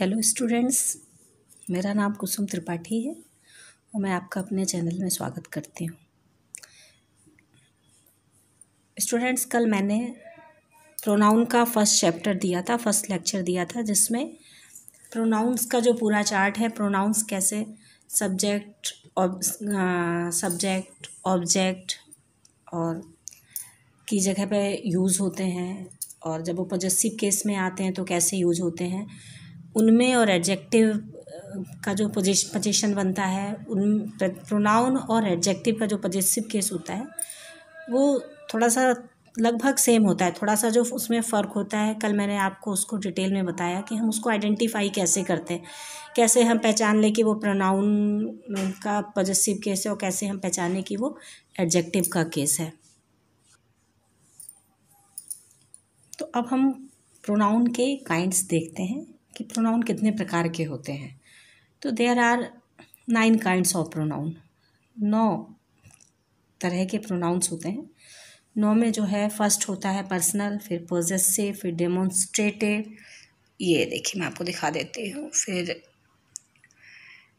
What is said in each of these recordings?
hello students मेरा नाम कुसुम त्रिपाठी है और मैं आपका अपने चैनल में स्वागत करती हूँ स्टूडेंट्स कल मैंने प्रोनाउन का फर्स्ट चैप्टर दिया था फर्स्ट लेक्चर दिया था जिसमें प्रोनाउंस का जो पूरा चार्ट है प्रोनाउंस कैसे सब्जेक्ट सब्जेक्ट ऑब्जेक्ट और की जगह पे यूज़ होते हैं और जब वो पॉजेसिव केस में आते हैं तो कैसे यूज होते हैं उनमें और एडजेक्टिव का जो पोजिशन बनता है उन प्रोनाउन और एडजेक्टिव का जो पजेसिव केस होता है वो थोड़ा सा लगभग सेम होता है थोड़ा सा जो उसमें फ़र्क होता है कल मैंने आपको उसको डिटेल में बताया कि हम उसको आइडेंटिफाई कैसे करते हैं कैसे हम पहचान लें कि वो प्रोनाउन का पजेसिव केस है और कैसे हम पहचाने कि वो एडजेक्टिव का केस है तो अब हम प्रोनाउन के काइंड्स देखते हैं कि प्रोनाउन कितने प्रकार के होते हैं तो there are nine kinds of pronoun नौ तरह के प्रोनाउंस होते हैं नौ में जो है फर्स्ट होता है पर्सनल फिर पोजेसिव फिर डेमोन्स्ट्रेटिव ये देखिए मैं आपको दिखा देती हूँ फिर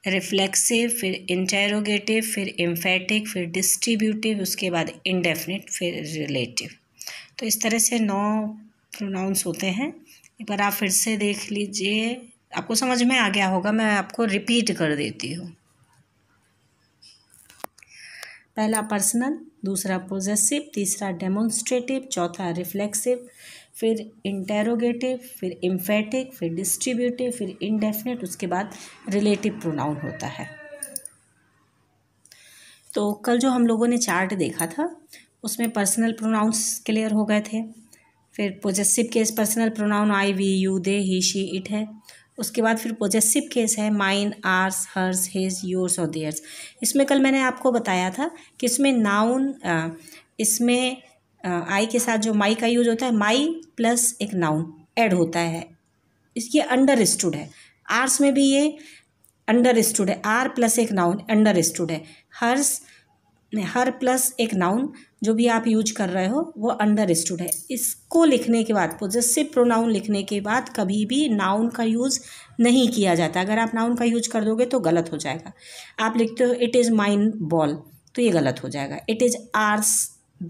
रिफ्लेक्सिव फिर इंटेरोगेटिव फिर इम्फेटिक फिर डिस्ट्रीब्यूटिव उसके बाद इंडेफिनिट फिर रिलेटिव तो इस तरह से नौ प्रोनाउंस होते हैं एक बार आप फिर से देख लीजिए आपको समझ में आ गया होगा मैं आपको रिपीट कर देती हूँ पहला पर्सनल दूसरा पोजेसिव तीसरा डेमोन्स्ट्रेटिव चौथा रिफ्लेक्सिव फिर इंटेरोगेटिव फिर इम्फेटिक फिर डिस्ट्रीब्यूटिव फिर इनडेफिनेट उसके बाद रिलेटिव प्रोनाउन होता है तो कल जो हम लोगों ने चार्ट देखा था उसमें पर्सनल प्रोनाउंस क्लियर हो गए थे फिर possessive case personal pronoun I we you they he she it है उसके बाद फिर पोजेसिव केस है mine ours hers his yours और देयर्स इसमें कल मैंने आपको बताया था कि इसमें नाउन इसमें आई के साथ जो माई का यूज होता है माई प्लस एक नाउन ऐड होता है इस ये अंडर स्टूड है आर्स में भी ये अंडर स्टूड है आर प्लस एक नाउन अंडर स्टूड है हर्स हर प्लस एक नाउन जो भी आप यूज कर रहे हो वो अंडर स्टूड है इसको लिखने के बाद पोजेसिव प्रोनाउन लिखने के बाद कभी भी नाउन का यूज़ नहीं किया जाता अगर आप नाउन का यूज कर दोगे तो गलत हो जाएगा आप लिखते हो इट इज़ माइन बॉल तो ये गलत हो जाएगा it is ours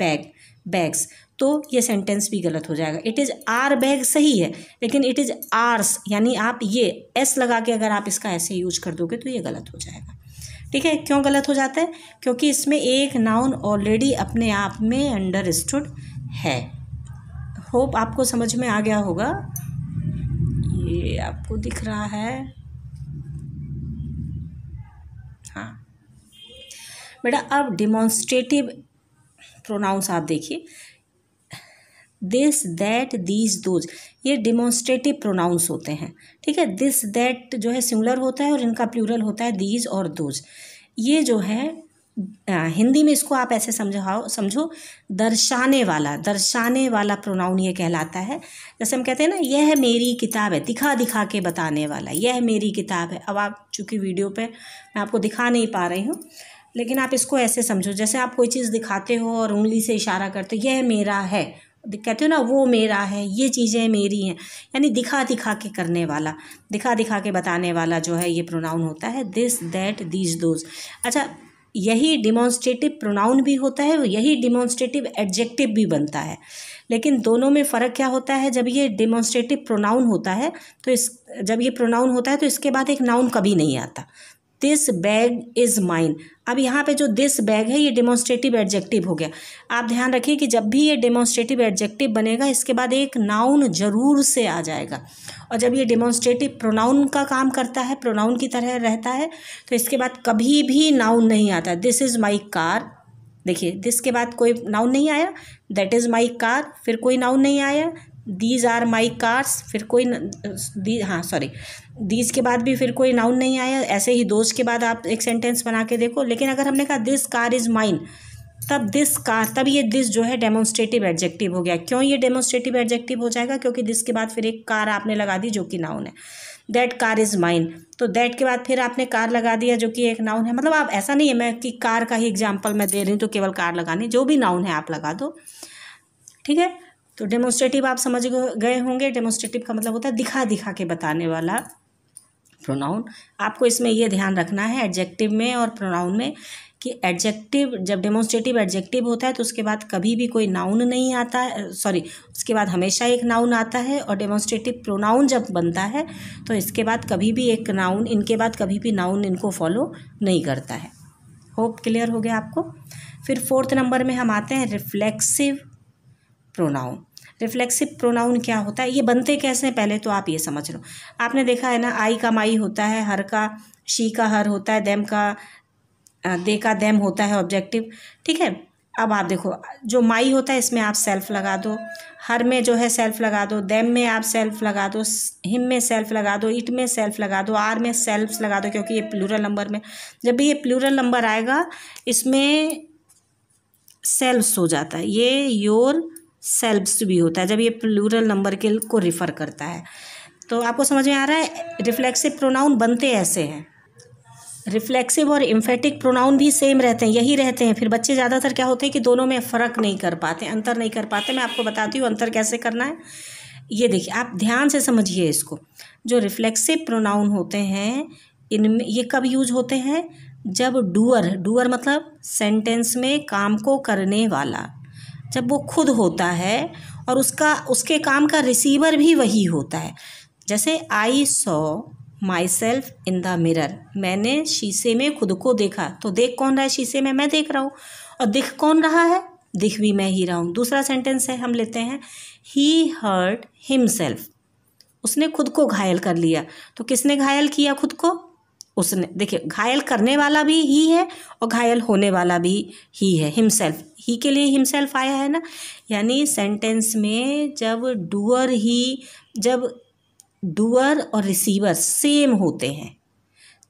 bag bags तो ये सेंटेंस भी गलत हो जाएगा इट इज़ आर बैग सही है लेकिन इट इज़ आर्स यानी आप ये एस लगा के अगर आप इसका ऐसे यूज कर दोगे तो ये गलत हो जाएगा ठीक है क्यों गलत हो जाता है क्योंकि इसमें एक नाउन ऑलरेडी अपने आप में अंडरस्टूड है होप आपको समझ में आ गया होगा ये आपको दिख रहा है हाँ बेटा अब डिमॉन्स्ट्रेटिव प्रोनाउंस आप देखिए दिस दैट दीज दोज ये डिमोन्स्ट्रेटिव प्रोनाउंस होते हैं ठीक है दिस दैट जो है सिंगुलर होता है और इनका प्लूरल होता है दीज और दोज ये जो है आ, हिंदी में इसको आप ऐसे समझाओ समझो दर्शाने वाला दर्शाने वाला प्रोनाउन ये कहलाता है जैसे हम कहते हैं ना यह मेरी किताब है दिखा दिखा के बताने वाला यह मेरी किताब है अब आप चूंकि वीडियो पे मैं आपको दिखा नहीं पा रही हूँ लेकिन आप इसको ऐसे समझो जैसे आप कोई चीज़ दिखाते हो और उंगली से इशारा करते हो यह मेरा है कहते हो ना वो मेरा है ये चीज़ें मेरी हैं यानी दिखा दिखा के करने वाला दिखा दिखा के बताने वाला जो है ये प्रोनाउन होता है दिस दैट दीज दोज अच्छा यही डिमॉन्स्ट्रेटिव प्रोनाउन भी होता है यही डिमॉन्स्ट्रेटिव एडजेक्टिव भी बनता है लेकिन दोनों में फ़र्क क्या होता है जब ये डिमॉन्स्ट्रेटिव प्रोनाउन होता है तो इस जब ये प्रोनाउन होता है तो इसके बाद एक नाउन कभी नहीं आता दिस बैग इज़ माइन अब यहाँ पे जो दिस बैग है ये डेमोन्स्ट्रेटिव एडजेक्टिव हो गया आप ध्यान रखिए कि जब भी ये डेमोन्स्ट्रेटिव एडजेक्टिव बनेगा इसके बाद एक नाउन जरूर से आ जाएगा और जब ये डेमोन्स्ट्रेटिव प्रोनाउन का काम करता है प्रोनाउन की तरह रहता है तो इसके बाद कभी भी नाउन नहीं आता दिस इज़ माई कार देखिए दिस के बाद कोई नाउन नहीं आया दैट इज़ माई कार फिर कोई नाउन नहीं आया दीज आर माई कार्स फिर कोई दी हाँ सॉरी दीज के बाद भी फिर कोई नाउन नहीं आया ऐसे ही दोस्त के बाद आप एक सेंटेंस बना के देखो लेकिन अगर हमने कहा दिस कार इज़ माइन तब दिस कार तब ये दिस जो है डेमोन्स्ट्रेटिव एडजेक्टिव हो गया क्यों ये डेमोन्स्ट्रेटिव एडजेक्टिव हो जाएगा क्योंकि दिस के बाद फिर एक कार आपने लगा दी जो कि नाउन है दैट कार इज़ माइन तो दैट के बाद फिर आपने कार लगा दिया जो कि एक नाउन है मतलब आप ऐसा नहीं है मैं कि कार का ही एग्जाम्पल मैं दे रही हूँ तो केवल कार लगानी जो भी नाउन है आप लगा दो ठीक है तो डेमोस्ट्रेटिव आप समझ गए होंगे डेमोस्ट्रेटिव का मतलब होता है दिखा दिखा के बताने वाला प्रोनाउन आपको इसमें यह ध्यान रखना है एडजेक्टिव में और प्रोनाउन में कि एडजेक्टिव जब डेमोस्ट्रेटिव एडजेक्टिव होता है तो उसके बाद कभी भी कोई नाउन नहीं आता सॉरी उसके बाद हमेशा एक नाउन आता है और डेमोस्ट्रेटिव प्रोनाउन जब बनता है तो इसके बाद कभी भी एक नाउन इनके बाद कभी भी नाउन इनको फॉलो नहीं करता है होप क्लियर हो गया आपको फिर फोर्थ नंबर में हम आते हैं रिफ्लेक्सिव प्रोनाउन रिफ्लेक्सिव प्रोनाउन क्या होता है ये बनते कैसे हैं पहले तो आप ये समझ लो आपने देखा है ना आई का माई होता है हर का शी का हर होता है देम का दे का देम होता है ऑब्जेक्टिव ठीक है अब आप देखो जो माई होता है इसमें आप सेल्फ लगा दो हर में जो है सेल्फ लगा दो देम में आप सेल्फ लगा दो हिम में सेल्फ लगा दो इट में सेल्फ लगा दो आर में सेल्फ लगा दो क्योंकि ये प्लूरल नंबर में जब भी ये प्लूरल नंबर आएगा इसमें सेल्फ्स हो जाता है ये योर सेल्ब्स भी होता है जब ये प्लूरल नंबर के को रिफ़र करता है तो आपको समझ में आ रहा है रिफ्लेक्सिव प्रोनाउन बनते ऐसे हैं रिफ्लेक्सिव और इम्फेटिक प्रोनाउन भी सेम रहते हैं यही रहते हैं फिर बच्चे ज़्यादातर क्या होते हैं कि दोनों में फ़र्क नहीं कर पाते अंतर नहीं कर पाते मैं आपको बताती हूँ अंतर कैसे करना है ये देखिए आप ध्यान से समझिए इसको जो रिफ्लेक्सिव प्रोनाउन होते हैं इनमें ये कब यूज होते हैं जब डूअर डूअर मतलब सेंटेंस में काम को करने वाला जब वो खुद होता है और उसका उसके काम का रिसीवर भी वही होता है जैसे I saw myself in the mirror मैंने शीशे में खुद को देखा तो देख कौन रहा है शीशे में मैं देख रहा हूँ और दिख कौन रहा है दिख भी मैं ही रहा हूँ दूसरा सेंटेंस है हम लेते हैं ही हर्ट हिमसेल्फ उसने खुद को घायल कर लिया तो किसने घायल किया खुद को उसने देखिए घायल करने वाला भी ही है और घायल होने वाला भी ही है हिमसेल्फ ही के लिए हिमसेल्फ आया है ना यानी सेंटेंस में जब डूअर ही जब डूअर और रिसीवर सेम होते हैं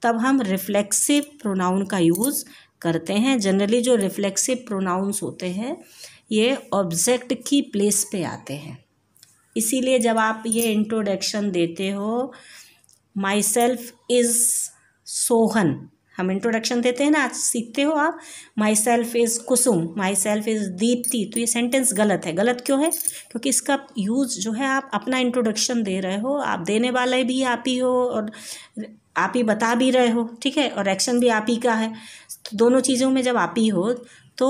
तब हम रिफ्लेक्सिव प्रोनाउन का यूज़ करते हैं जनरली जो रिफ्लेक्सिव प्रोनाउंस होते हैं ये ऑब्जेक्ट की प्लेस पे आते हैं इसीलिए जब आप ये इंट्रोडक्शन देते हो माई सेल्फ इज़ सोहन हम इंट्रोडक्शन देते हैं ना आज सीखते हो आप myself is Kusum myself is Deepti तो ये सेंटेंस गलत है गलत क्यों है क्योंकि इसका यूज़ जो है आप अपना इंट्रोडक्शन दे रहे हो आप देने वाले भी आप ही हो और आप ही बता भी रहे हो ठीक है और एक्शन भी आप ही का है तो दोनों चीज़ों में जब आप ही हो तो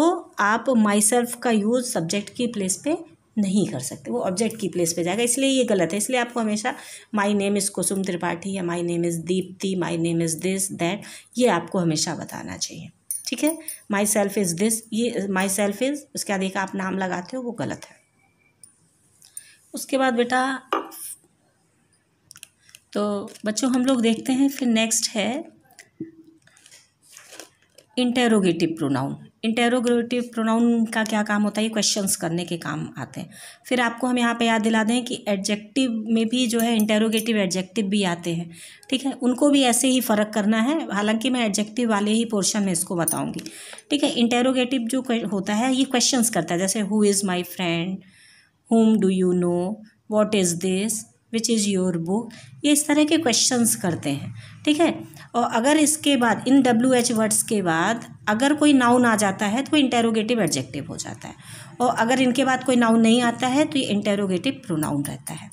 आप माई सेल्फ का यूज़ सब्जेक्ट की प्लेस पे नहीं कर सकते वो ऑब्जेक्ट की प्लेस पे जाएगा इसलिए ये गलत है इसलिए आपको हमेशा my name is Kusum Tripathi या my name is Deepti my name is this that ये आपको हमेशा बताना चाहिए ठीक है माई सेल्फ इज़ दिस ये माई सेल्फ इज़ उसके बाद एक आप नाम लगाते हो वो गलत है उसके बाद बेटा तो बच्चों हम लोग देखते हैं फिर नेक्स्ट है इंटेरोगेटिव प्रोनाउन इंटेरोग्रेटिव प्रोनाउन का क्या काम होता है ये क्वेश्चंस करने के काम आते हैं फिर आपको हम यहाँ पे याद दिला दें कि एडजेक्टिव में भी जो है इंटेरोगेटिव एडजेक्टिव भी आते हैं ठीक है उनको भी ऐसे ही फ़र्क करना है हालांकि मैं एडजेक्टिव वाले ही पोर्शन में इसको बताऊँगी ठीक है इंटेरोगेटिव जो होता है ये क्वेश्चन करता है जैसे who is my friend whom do you know what is this which is your book ये इस तरह के क्वेश्चंस करते हैं ठीक है और अगर इसके बाद इन डब्ल्यू एच वर्ड्स के बाद अगर कोई नाउन आ जाता है तो इंटेरोगेटिव एडजेक्टिव हो जाता है और अगर इनके बाद कोई नाउन नहीं आता है तो ये इंटेरोगेटिव प्रोनाउन रहता है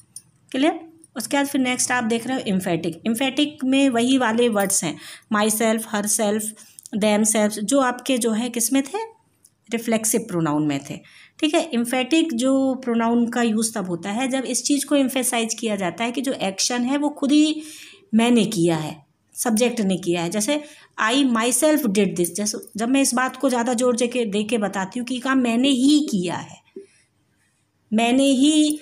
क्लियर उसके बाद फिर नेक्स्ट आप देख रहे हो इम्फेटिक इम्फेटिक में वही वाले वर्ड्स हैं myself herself themselves जो आपके जो है किस में थे रिफ्लेक्सिव प्रोनाउन में थे ठीक है इम्फेटिक जो प्रोनाउन का यूज़ तब होता है जब इस चीज़ को इम्फेसाइज किया जाता है कि जो एक्शन है वो खुद ही मैंने किया है सब्जेक्ट ने किया है जैसे I myself did this जैसे जब मैं इस बात को ज़्यादा जोर दे के दे के बताती हूँ कि काम मैंने ही किया है मैंने ही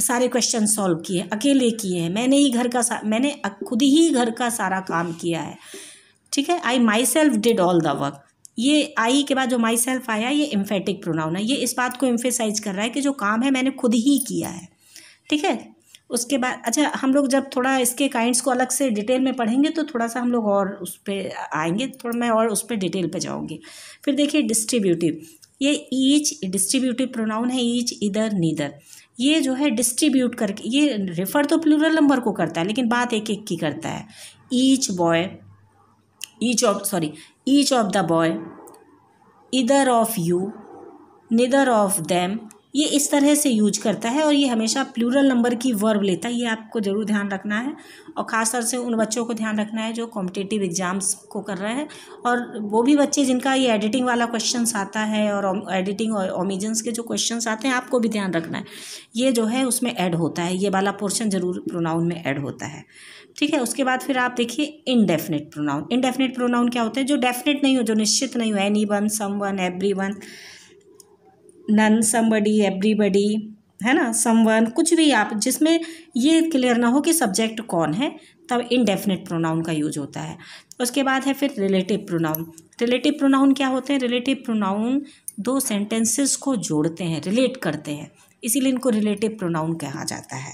सारे क्वेश्चन सॉल्व किए अकेले किए हैं मैंने ही घर का मैंने खुद ही घर का सारा काम किया है ठीक है I myself did all the work ये आई के बाद जो माई सेल्फ आया ये इम्फेटिक प्रोनाउन है ये इस बात को इम्फेसाइज कर रहा है कि जो काम है मैंने खुद ही किया है ठीक है उसके बाद अच्छा हम लोग जब थोड़ा इसके काइंड्स को अलग से डिटेल में पढ़ेंगे तो थोड़ा सा हम लोग और उस पर आएंगे थोड़ा मैं और उस पर डिटेल पे जाऊँगी फिर देखिए डिस्ट्रीब्यूटिव ये ईच डिस्ट्रीब्यूटिव प्रोनाउन है ईच इधर नीदर ये जो है डिस्ट्रीब्यूट करके ये रेफर तो प्लूरल नंबर को करता है लेकिन बात एक एक की करता है each boy each of sorry each of the boy either of you neither of them ये इस तरह से यूज करता है और ये हमेशा प्लूरल नंबर की वर्ब लेता है ये आपको ज़रूर ध्यान रखना है और ख़ास तौर से उन बच्चों को ध्यान रखना है जो कॉम्पिटेटिव एग्ज़ाम्स को कर रहे हैं और वो भी बच्चे जिनका ये एडिटिंग वाला क्वेश्चन आता है और एडिटिंग और ओमिजन्स के जो क्वेश्चन आते हैं आपको भी ध्यान रखना है ये जो है उसमें ऐड होता है ये वाला पोर्शन ज़रूर प्रोनाउन में ऐड होता है ठीक है उसके बाद फिर आप देखिए इनडेफिनेट प्रोनाउन इनडेफिनेट प्रोनाउन क्या होता है जो डेफिनेट नहीं हो जो निश्चित नहीं हो anyone someone everyone none somebody everybody है ना समवन कुछ भी आप जिसमें ये क्लियर ना हो कि सब्जेक्ट कौन है तब इनडेफिनेट प्रोनाउन का यूज होता है उसके बाद है फिर रिलेटिव प्रोनाउन रिलेटिव प्रोनाउन क्या होते हैं रिलेटिव प्रोनाउन दो सेंटेंसेस को जोड़ते हैं रिलेट करते हैं इसीलिए इनको रिलेटिव प्रोनाउन कहा जाता है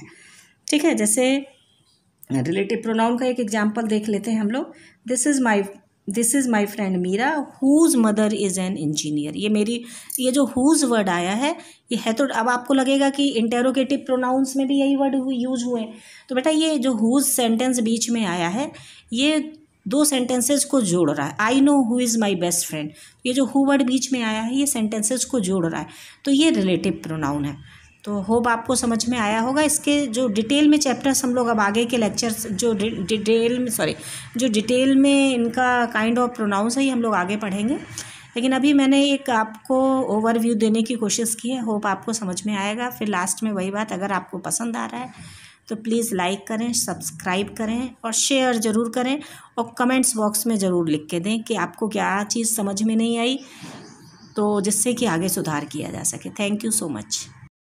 ठीक है जैसे रिलेटिव प्रोनाउन का एक एग्जाम्पल देख लेते हैं हम लोग this is my this is my friend Meera whose mother is an engineer ये मेरी ये जो हुज़ वर्ड आया है ये है तो अब आपको लगेगा कि इंटेरोगेटिव प्रोनाउंस में भी यही वर्ड यूज हुए तो बेटा ये जो हुज़ सेंटेंस बीच में आया है ये दो सेंटेंसेज को जोड़ रहा है I know who is my best friend ये जो हु वर्ड बीच में आया है ये सेंटेंसेज को जोड़ रहा है तो ये रिलेटिव प्रोनाउन है तो होप आपको समझ में आया होगा इसके जो डिटेल में चैप्टर्स हम लोग अब आगे के लेक्चर्स जो डिटेल में सॉरी जो डिटेल में इनका काइंड ऑफ प्रोनाउंस है हम लोग आगे पढ़ेंगे लेकिन अभी मैंने एक आपको ओवरव्यू देने की कोशिश की है होप आपको समझ में आएगा फिर लास्ट में वही बात अगर आपको पसंद आ रहा है तो प्लीज़ लाइक करें सब्सक्राइब करें और शेयर ज़रूर करें और कमेंट्स बॉक्स में ज़रूर लिख के दें कि आपको क्या चीज़ समझ में नहीं आई तो जिससे कि आगे सुधार किया जा सके थैंक यू सो मच